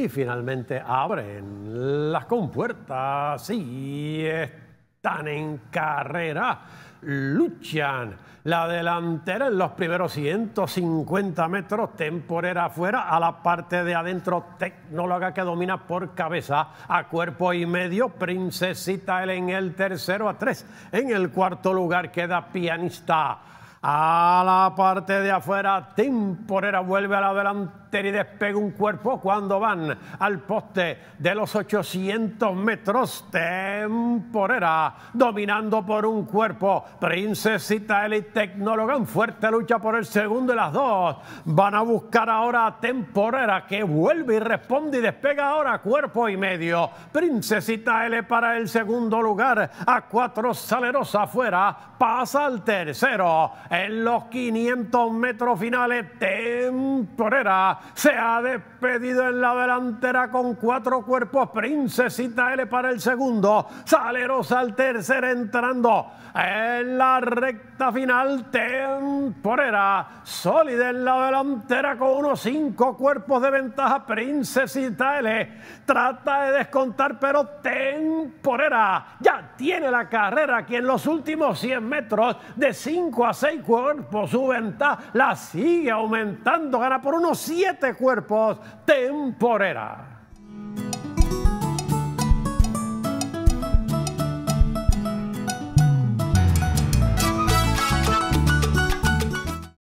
Y finalmente abren las compuertas y están en carrera. Luchan la delantera en los primeros 150 metros, temporera afuera, a la parte de adentro, tecnóloga que domina por cabeza, a cuerpo y medio, princesita él en el tercero a tres, en el cuarto lugar queda pianista. A la parte de afuera, temporera vuelve a la delantera y despega un cuerpo cuando van al poste de los 800 metros. Temporera dominando por un cuerpo. Princesita tecnóloga en fuerte lucha por el segundo y las dos. Van a buscar ahora a Temporera que vuelve y responde y despega ahora cuerpo y medio. Princesita L para el segundo lugar. A cuatro saleros afuera. Pasa al tercero. En los 500 metros finales, Temporera se ha despedido en la delantera con cuatro cuerpos. Princesita L para el segundo. Salerosa al tercer entrando. En la recta final temporera. Sólida en la delantera con unos cinco cuerpos de ventaja. Princesita L trata de descontar pero temporera. Ya tiene la carrera aquí en los últimos 100 metros de 5 a 6 cuerpos. Su ventaja la sigue aumentando. Gana por unos 100 siete cuerpos temporera.